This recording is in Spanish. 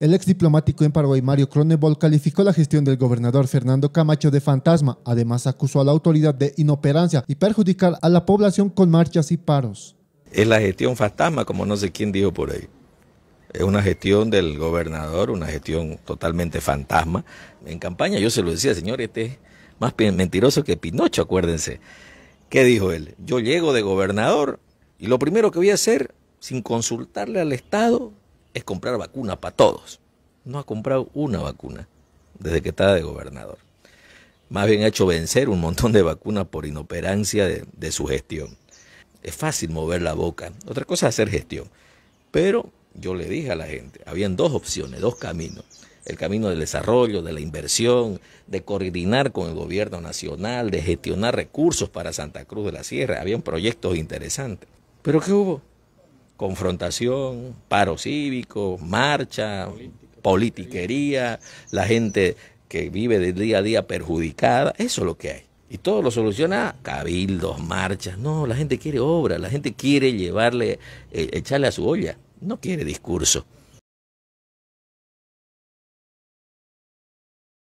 El ex diplomático en Paraguay Mario Cronebol calificó la gestión del gobernador Fernando Camacho de fantasma. Además, acusó a la autoridad de inoperancia y perjudicar a la población con marchas y paros. Es la gestión fantasma, como no sé quién dijo por ahí. Es una gestión del gobernador, una gestión totalmente fantasma. En campaña yo se lo decía, señor, este es más mentiroso que Pinocho, acuérdense. ¿Qué dijo él? Yo llego de gobernador y lo primero que voy a hacer, sin consultarle al Estado, es comprar vacunas para todos. No ha comprado una vacuna desde que estaba de gobernador. Más bien ha hecho vencer un montón de vacunas por inoperancia de, de su gestión. Es fácil mover la boca. Otra cosa es hacer gestión. Pero yo le dije a la gente, habían dos opciones, dos caminos. El camino del desarrollo, de la inversión, de coordinar con el gobierno nacional, de gestionar recursos para Santa Cruz de la Sierra. Habían proyectos interesantes. Pero ¿qué hubo? confrontación, paro cívico, marcha, politiquería, la gente que vive del día a día perjudicada, eso es lo que hay. Y todo lo soluciona cabildos, marchas. No, la gente quiere obra, la gente quiere llevarle, eh, echarle a su olla, no quiere discurso.